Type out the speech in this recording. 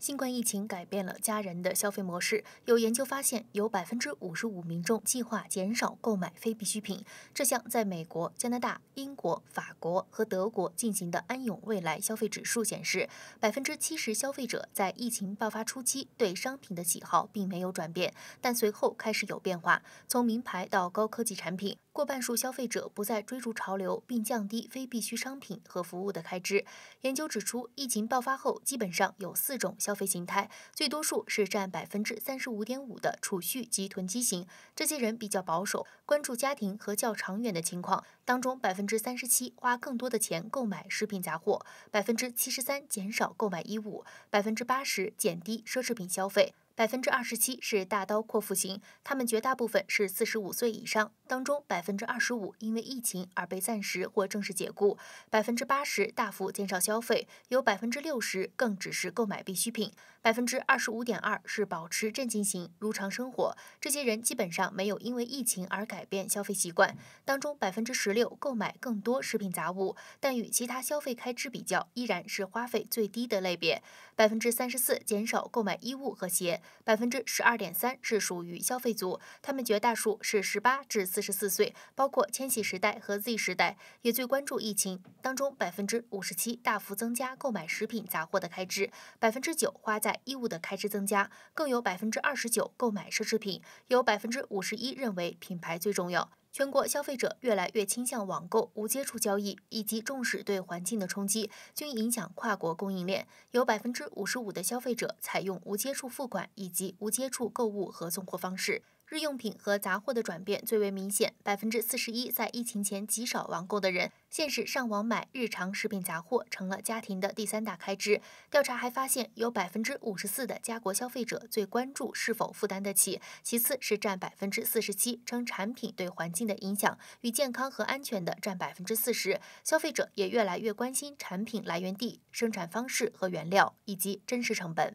新冠疫情改变了家人的消费模式。有研究发现，有百分之五十五民众计划减少购买非必需品。这项在美国、加拿大、英国、法国和德国进行的安永未来消费指数显示，百分之七十消费者在疫情爆发初期对商品的喜好并没有转变，但随后开始有变化。从名牌到高科技产品，过半数消费者不再追逐潮流，并降低非必需商品和服务的开支。研究指出，疫情爆发后，基本上有四种。消费形态最多数是占百分之三十五点五的储蓄及囤积型，这些人比较保守，关注家庭和较长远的情况。当中百分之三十七花更多的钱购买食品杂货，百分之七十三减少购买衣物，百分之八十减低奢侈品消费。百分之二十七是大刀阔斧型，他们绝大部分是四十五岁以上，当中百分之二十五因为疫情而被暂时或正式解雇，百分之八十大幅减少消费，有百分之六十更只是购买必需品，百分之二十五点二是保持镇静型，如常生活，这些人基本上没有因为疫情而改变消费习惯，当中百分之十六购买更多食品杂物，但与其他消费开支比较依然是花费最低的类别，百分之三十四减少购买衣物和鞋。百分之十二点三是属于消费族，他们绝大数是十八至四十四岁，包括千禧时代和 Z 时代，也最关注疫情。当中百分之五十七大幅增加购买食品杂货的开支，百分之九花在衣物的开支增加，更有百分之二十九购买奢侈品，有百分之五十一认为品牌最重要。全国消费者越来越倾向网购、无接触交易，以及重视对环境的冲击，均影响跨国供应链。有百分之五十五的消费者采用无接触付款以及无接触购物和送货方式。日用品和杂货的转变最为明显，百分之四十一在疫情前极少网购的人，现时上网买日常食品杂货成了家庭的第三大开支。调查还发现，有百分之五十四的家国消费者最关注是否负担得起，其次是占百分之四十七称产品对环境的影响，与健康和安全的占百分之四十。消费者也越来越关心产品来源地、生产方式和原料，以及真实成本。